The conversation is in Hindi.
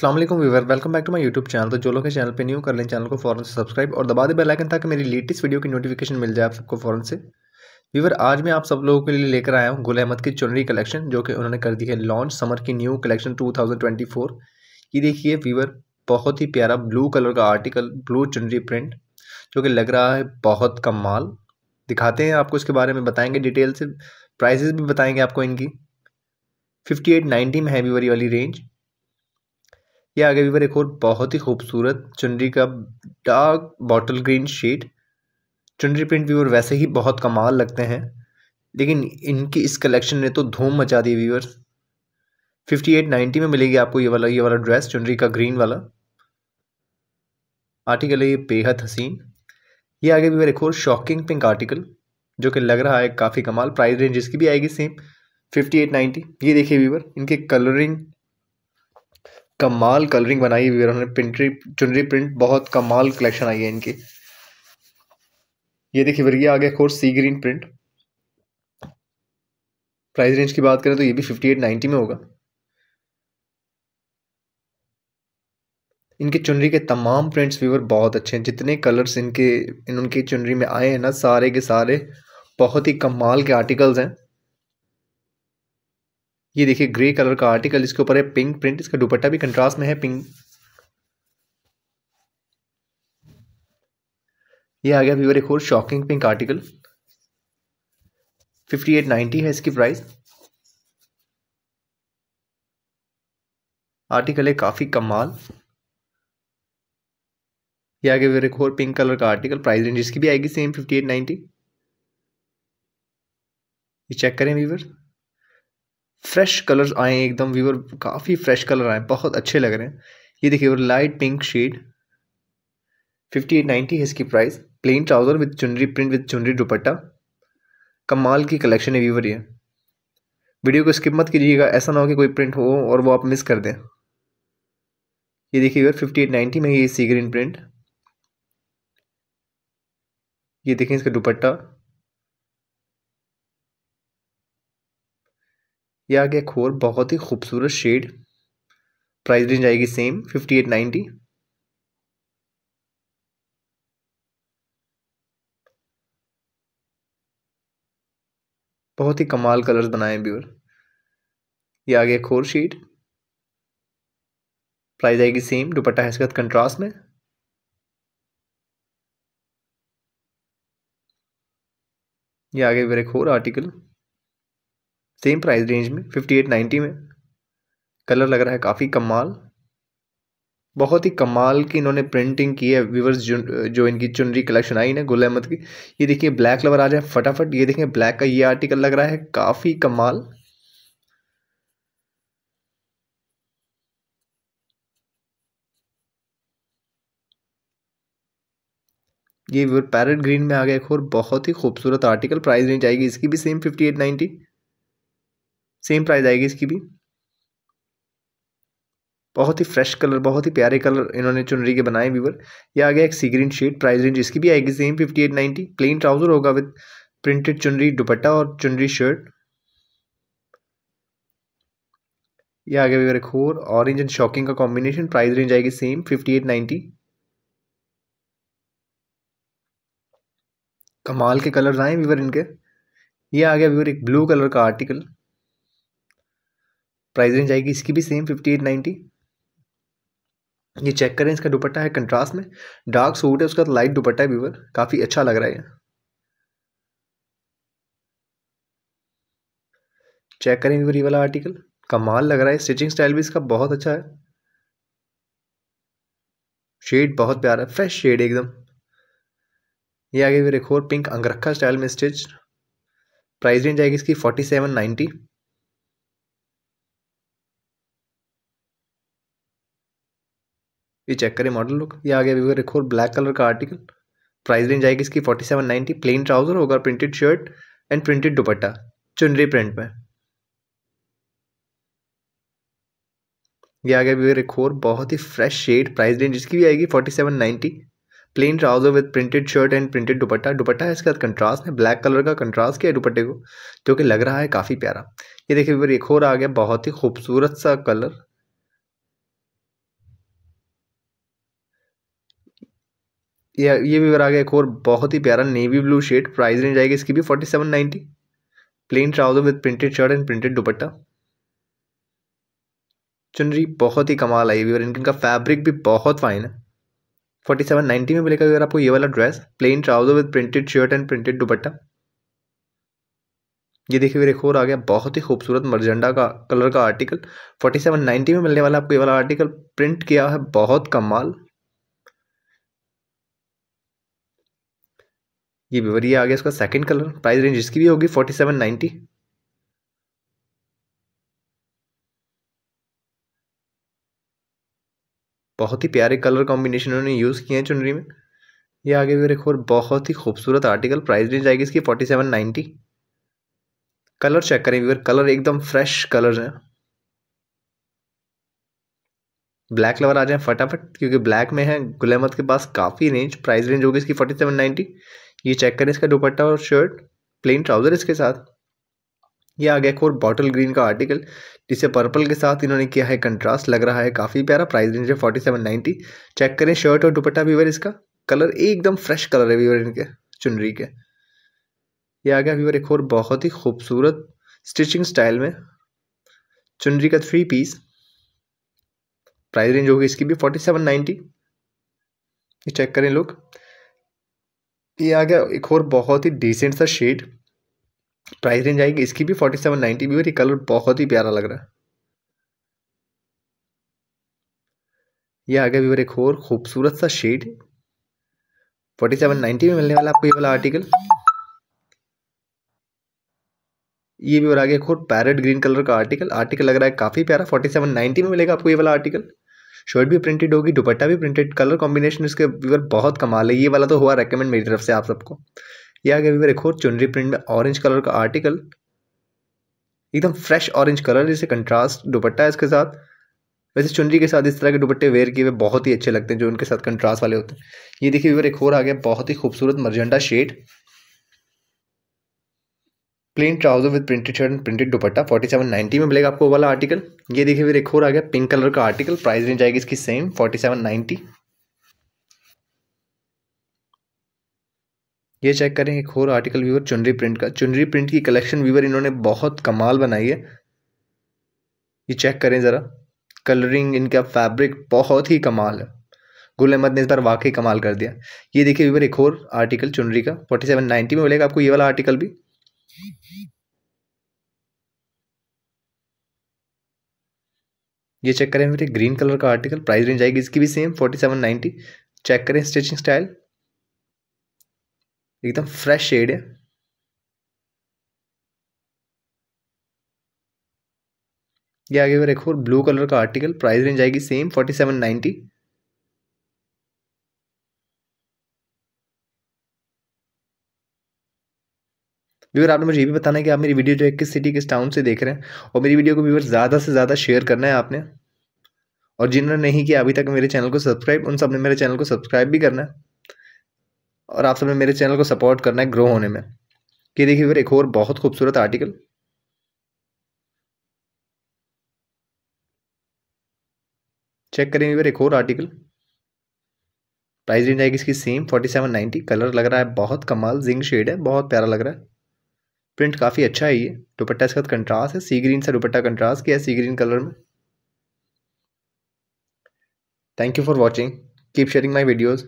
Aslam viewer welcome back to my YouTube channel तो जो लोग चैनल पे न्यू कर लें चैनल को फॉरन से सब्सक्राइब और दबा दे बेल आइकन ताकि मेरी लेटेस्ट वीडियो की नोटिफिकेशन मिल जाए आप सबको फॉरन से वीवर आज मैं आप सब लोगों के लिए लेकर आया हूँ गुल अहमद की चुनरी कलेक्शन जो कि उन्होंने कर दी है लॉन्च समर की न्यू कलेक्शन टू ये देखिए वीवर बहुत ही प्यारा ब्लू कलर का आर्टिकल ब्लू चुनरी प्रिंट जो कि लग रहा है बहुत कम माल दिखाते हैं आपको इसके बारे में बताएंगे डिटेल से प्राइजेज भी बताएंगे आपको इनकी फिफ्टी एट नाइन्टी में है वीवर वाली रेंज ये आगे भी पर एक और बहुत ही खूबसूरत चुनरी का डार्क बॉटल ग्रीन शेड चुनरी प्रिंट व्यूअर वैसे ही बहुत कमाल लगते हैं लेकिन इनकी इस कलेक्शन ने तो धूम मचा दी व्यूअर्स फिफ्टी एट नाइन्टी में मिलेगी आपको ये वाला ये वाला ड्रेस चुनरी का ग्रीन वाला आर्टिकल है ये बेहद हसीन ये आगे भी एक और शॉकिंग पिंक आर्टिकल जो कि लग रहा है काफ़ी कमाल प्राइस रेंज इसकी भी आएगी सेम फिफ्टी एट नाइन्टी ये देखिए वीवर इनके कलरिंग कमाल कलरिंग बनाई हुई है उन्होंने प्रिंटरी चुनरी प्रिंट बहुत कमाल कलेक्शन आई है इनकी ये देखिए वर्गी आ गया कोर्स sea green print price range की बात करें तो ये भी फिफ्टी एट नाइन्टी में होगा इनके चुनरी के तमाम प्रिंट्स व्यूवर बहुत अच्छे हैं जितने कलर्स इनके इन उनकी चुनरी में आए हैं ना सारे के सारे बहुत ही कमाल के आर्टिकल्स हैं ये देखिए ग्रे कलर का आर्टिकल इसके ऊपर है पिंक प्रिंट इसका दुपट्टा भी कंट्रास्ट में है पिंक ये आ गया व्यूअर एक और shocking pink article fifty eight ninety है इसकी प्राइस आर्टिकल है काफ़ी कमाल ये आगे व्यूअर एक और पिंक कलर का आर्टिकल प्राइस रेंज इसकी भी आएगी सेम फिफ्टी एट नाइन्टी ये चेक करें व्यूअर फ्रेश कलर्स आए हैं एकदम व्यूवर काफ़ी फ्रेश कलर आए बहुत अच्छे लग रहे हैं ये देखिए और light pink shade fifty eight ninety है इसकी प्राइस प्लेन ट्राउज़र विद चुनरी प्रिंट विद चुनरी दुपट्टा कमाल की कलेक्शन है व्यूवर ये वीडियो को स्किप मत कीजिएगा ऐसा ना हो कि कोई प्रिंट हो और वो आप मिस कर दें ये देखिए व्यूवर फिफ्टी एट नाइन्टी में ये सी ग्रीन प्रिंट ये देखें इसका दुपट्टा ये आ गया एक और बहुत ही खूबसूरत शेड प्राइस रेंज आएगी सेम फिफ्टी एट नाइनटी बहुत ही कमाल कलर्स बनाए हैं व्यूअर ये आ गया एक और शेड प्राइस आएगी सेम दुपट्टा है इसके साथ कंट्रास्ट में ये आगे मेरे एक और आर्टिकल सेम प्राइस रेंज में फिफ्टी एट नाइन्टी में कलर लग रहा है काफ़ी कमाल बहुत ही कमाल की इन्होंने प्रिंटिंग की है व्यूवर्स जो, इनकी चुनरी कलेक्शन आई ना गुल अहमद की ये देखिए ब्लैक लवर आ जाए फटाफट ये देखिए ब्लैक का ये आर्टिकल लग रहा है काफ़ी कमाल ये पैरट ग्रीन में आ गया एक और बहुत ही खूबसूरत आर्टिकल प्राइस रेंज आएगी इसकी भी same fifty eight ninety same price आएगी इसकी भी बहुत ही फ्रेश कलर बहुत ही प्यारे कलर इन्होंने चुनरी के बनाए व्यूवर ये आ गया एक sea green shade price range इसकी भी आएगी same fifty eight ninety plain trouser होगा विद प्रिंटेड चुनरी दुपट्टा और चुनरी शर्ट ये आ गया व्यूवर एक और ऑरेंज एंड शॉकिंग का कॉम्बिनेशन प्राइस रेंज आएगी सेम फिफ्टी एट नाइन्टी कमाल के कलर आए व्यूवर इनके ये आ गया व्यूवर एक ब्लू कलर का आर्टिकल प्राइस रेंज आएगी इसकी भी सेम फिफ्टी एट नाइन्टी ये चेक करें इसका दुपट्टा है कंट्रास्ट में डार्क सूट है उसका लाइट तो दुपट्टा है व्यूवर काफ़ी अच्छा लग रहा है चेक करें व्यूवर ये वाला आर्टिकल कमाल लग रहा है स्टिचिंग स्टाइल भी इसका बहुत अच्छा है शेड बहुत प्यारा है फ्रेश शेड एकदम ये आगे फिर एक और पिंक अंगरखा स्टाइल में स्टिच प्राइस रेंज आएगी इसकी फोर्टी सेवन नाइन्टी ये चेक करें मॉडल लुक ये आ गया एक और ब्लैक कलर का आर्टिकल प्राइस रेंज आएगी इसकी फोर्टी सेवन प्लेन ट्राउजर होगा प्रिंटेड शर्ट एंड प्रिंटेड दुपट्टा चुनरी प्रिंट में ये आ गया एक और बहुत ही फ्रेश शेड प्राइस रेंज इसकी भी आएगी forty seven ninety plain trouser with printed shirt and printed दुपट्टा दुपट्टा है इसके साथ कंट्रास्ट है ब्लैक कलर का कंट्रास्ट किया दुपट्टे को जो कि लग रहा है काफ़ी प्यारा ये देखिए एक और आ गया बहुत ही खूबसूरत सा कलर ये ये भी आ गया एक और बहुत ही प्यारा navy blue shade price range आएगी इसकी भी forty seven ninety plain trouser with printed shirt and printed दुपट्टा चुनरी बहुत ही कमाल आई हुई इनका फैब्रिक भी बहुत फाइन है फोर्टी सेवन नाइन्टी में मिलेगा अगर आपको ये वाला dress plain trouser with printed shirt and printed दुपट्टा ये देखिए फिर एक और आ गया बहुत ही खूबसूरत मरजेंडा का कलर का आर्टिकल फोर्टी सेवन नाइन्टी में मिलने वाला आपको ये वाला आर्टिकल प्रिंट किया है बहुत कमाल ये विवर ये आ गया इसका सेकंड कलर प्राइस रेंज इसकी भी होगी फोर्टी सेवन नाइन्टी बहुत ही प्यारे कलर कॉम्बिनेशन उन्होंने यूज़ किए हैं चुनरी में ये आगे भी एक और बहुत ही खूबसूरत आर्टिकल प्राइस रेंज आएगी इसकी forty seven ninety colour check करें व्यूअर कलर एकदम फ्रेश कलर है ब्लैक लवर आ जाए फटाफट क्योंकि ब्लैक में है गुलेमत के पास काफ़ी रेंज प्राइस रेंज होगी इसकी फोर्टी सेवन नाइन्टी ये चेक करें इसका दुपट्टा और शर्ट प्लेन ट्राउज़र इसके साथ ये आ गया एक और बॉटल ग्रीन का आर्टिकल जिसे पर्पल के साथ इन्होंने किया है कंट्रास्ट लग रहा है काफ़ी प्यारा प्राइस रेंज है फोर्टी सेवन नाइन्टी चेक करें शर्ट और दुपट्टा वीवर इसका कलर एकदम फ्रेश कलर है वीवर इनके चुनरी के ये आ गया वीवर एक और बहुत ही खूबसूरत स्टिचिंग स्टाइल में चुनरी का थ्री पीस प्राइस रेंज होगी इसकी भी फोर्टी सेवन नाइन्टी ये चेक करें लोग ये आ गया एक और बहुत ही डिसेंट सा शेड प्राइस रेंज आएगी इसकी भी फोर्टी सेवन नाइनटी भी और ये कलर बहुत ही प्यारा लग रहा है ये आ गया व्यूवर एक और खूबसूरत सा शेड फोर्टी सेवन नाइनटी में मिलने वाला आपको ये वाला आर्टिकल ये भी और आगे एक और ग्रीन कलर का आर्टिकल आर्टिकल लग रहा है काफ़ी प्यारा फोर्टी सेवन नाइनटी में मिलेगा आपको ये वाला आर्टिकल शर्ट भी प्रिंटेड होगी दुपट्टा भी प्रिंटेड कलर कॉम्बिनेशन इसके व्यवर बहुत कमाल है ये वाला तो हुआ रेकमेंड मेरी तरफ से आप सबको ये आ गया वीवर एक और चुनरी प्रिंट में ऑरेंज कलर का आर्टिकल एकदम फ्रेश ऑरेंज कलर जैसे कंट्रास्ट दुपट्टा है इसके साथ वैसे चुनरी के साथ इस तरह के दुपट्टे वेयर किए हुए बहुत ही अच्छे लगते हैं जो उनके साथ कंट्रास्ट वाले होते हैं ये देखिए व्यवर एक और आ गया बहुत ही खूबसूरत magenta shade plain trouser with printed shirt and printed दुपट्टा फोर्टी सेवन नाइन्टी में मिलेगा आपको वाला आर्टिकल ये देखिए फिर एक और आ गया पिंक कलर का आर्टिकल प्राइस रेंज आएगी इसकी सेम फोर्टी सेवन नाइनटी ये चेक करें एक और आर्टिकल व्यूवर चुनरी प्रिंट का चुनरी प्रिंट की कलेक्शन व्यूवर इन्होंने बहुत कमाल बनाई है ये चेक करें ज़रा कलरिंग इनका फैब्रिक बहुत ही कमाल है गुल अहमद ने इस बार वाकई कमाल कर दिया ये देखिए व्यूवर एक और आर्टिकल चुनरी का फोर्टी सेवन नाइनटी में मिलेगा आपको ये वाला आर्टिकल भी ये चेक करें मेरे ग्रीन कलर का आर्टिकल प्राइस रेंज आएगी इसकी भी same forty seven ninety check करें स्टिचिंग स्टाइल एकदम फ्रेश शेड है ये आगे मेरे एक और ब्लू कलर का आर्टिकल प्राइस रेंज आएगी same forty seven ninety viewer आपने मुझे ये भी बताना है कि आप मेरी वीडियो जो है किस सिटी किस टाउन से देख रहे हैं और मेरी वीडियो को व्यवर ज़्यादा से ज़्यादा शेयर करना है आपने और जिन्होंने नहीं किया अभी तक मेरे चैनल को सब्सक्राइब उन सब ने मेरे चैनल को सब्सक्राइब भी करना है और आप सबने मेरे चैनल को सपोर्ट करना है ग्रो होने में कि देखिए व्यवर एक और बहुत खूबसूरत आर्टिकल चेक करें व्यवर एक और आर्टिकल प्राइस रेंज आएगी इसकी same forty seven ninety colour लग रहा है बहुत कमाल जिंक शेड है बहुत प्यारा लग रहा है प्रिंट काफ़ी अच्छा है ये दुपट्टा इसका कंट्रास्ट है सी ग्रीन से दुपट्टा कंट्रास्ट किया है सी ग्रीन कलर में thank you for watching keep sharing my videos